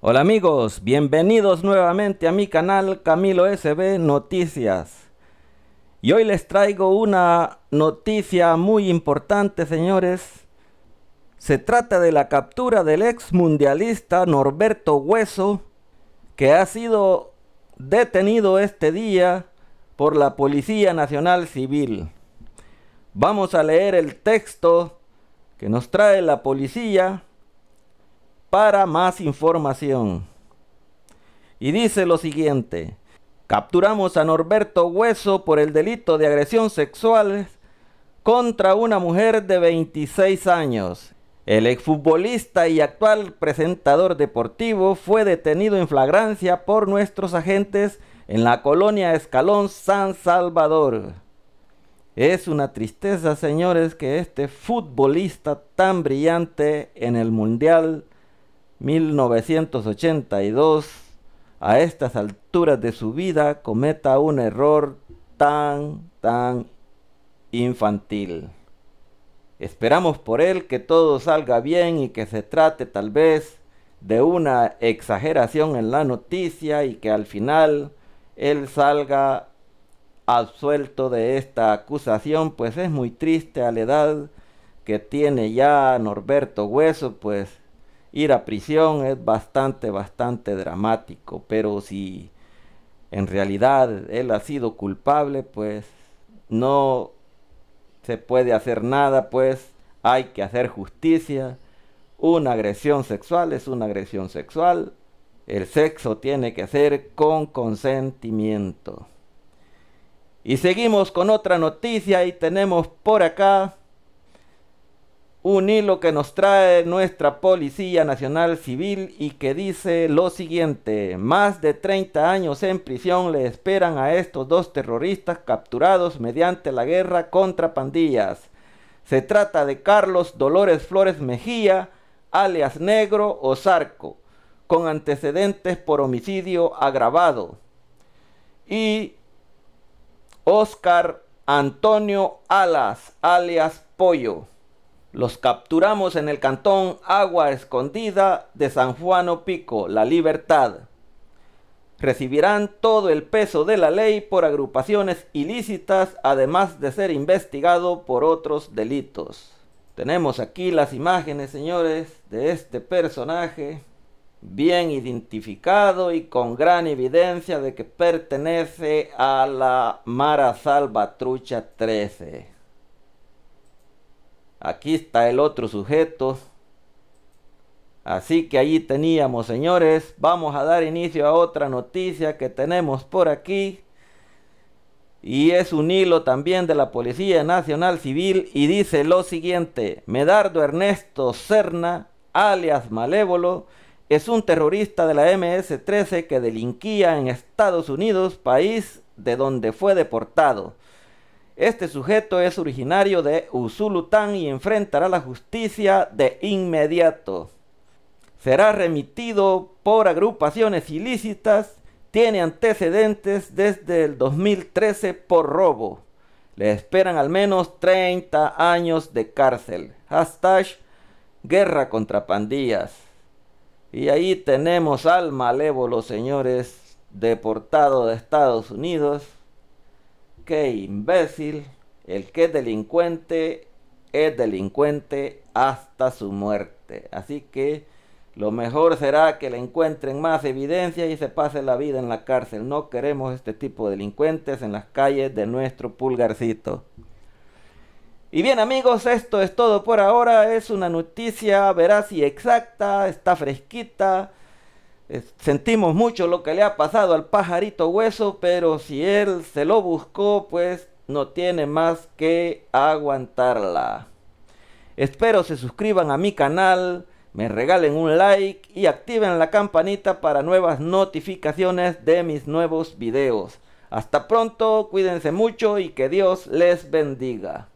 Hola amigos, bienvenidos nuevamente a mi canal Camilo SB Noticias. Y hoy les traigo una noticia muy importante, señores. Se trata de la captura del ex mundialista Norberto Hueso, que ha sido detenido este día por la Policía Nacional Civil. Vamos a leer el texto que nos trae la policía para más información. Y dice lo siguiente. Capturamos a Norberto Hueso por el delito de agresión sexual contra una mujer de 26 años. El exfutbolista y actual presentador deportivo fue detenido en flagrancia por nuestros agentes en la colonia Escalón San Salvador. Es una tristeza, señores, que este futbolista tan brillante en el Mundial 1982, a estas alturas de su vida, cometa un error tan, tan infantil. Esperamos por él que todo salga bien y que se trate tal vez de una exageración en la noticia y que al final él salga absuelto de esta acusación, pues es muy triste a la edad que tiene ya Norberto Hueso, pues ir a prisión es bastante, bastante dramático, pero si en realidad él ha sido culpable, pues no se puede hacer nada, pues hay que hacer justicia. Una agresión sexual es una agresión sexual. El sexo tiene que ser con consentimiento. Y seguimos con otra noticia y tenemos por acá un hilo que nos trae nuestra Policía Nacional Civil y que dice lo siguiente, más de 30 años en prisión le esperan a estos dos terroristas capturados mediante la guerra contra pandillas. Se trata de Carlos Dolores Flores Mejía, alias Negro o Zarco, con antecedentes por homicidio agravado, y Oscar Antonio Alas, alias Pollo los capturamos en el cantón Agua Escondida de San Juano Pico, La Libertad. Recibirán todo el peso de la ley por agrupaciones ilícitas, además de ser investigado por otros delitos. Tenemos aquí las imágenes, señores, de este personaje, bien identificado y con gran evidencia de que pertenece a la Mara Salvatrucha 13. Aquí está el otro sujeto. Así que ahí teníamos, señores. Vamos a dar inicio a otra noticia que tenemos por aquí. Y es un hilo también de la Policía Nacional Civil y dice lo siguiente. Medardo Ernesto Cerna, alias Malévolo, es un terrorista de la MS-13 que delinquía en Estados Unidos, país de donde fue deportado. Este sujeto es originario de Usulután y enfrentará la justicia de inmediato. Será remitido por agrupaciones ilícitas, tiene antecedentes desde el 2013 por robo. Le esperan al menos 30 años de cárcel. Hashtag guerra contra pandillas. Y ahí tenemos al malévolo, señores, deportado de Estados Unidos que imbécil, el que es delincuente es delincuente hasta su muerte. Así que lo mejor será que le encuentren más evidencia y se pase la vida en la cárcel. No queremos este tipo de delincuentes en las calles de nuestro pulgarcito. Y bien amigos, esto es todo por ahora. Es una noticia veraz y exacta, está fresquita sentimos mucho lo que le ha pasado al pajarito hueso, pero si él se lo buscó, pues no tiene más que aguantarla. Espero se suscriban a mi canal, me regalen un like y activen la campanita para nuevas notificaciones de mis nuevos videos. Hasta pronto, cuídense mucho y que Dios les bendiga.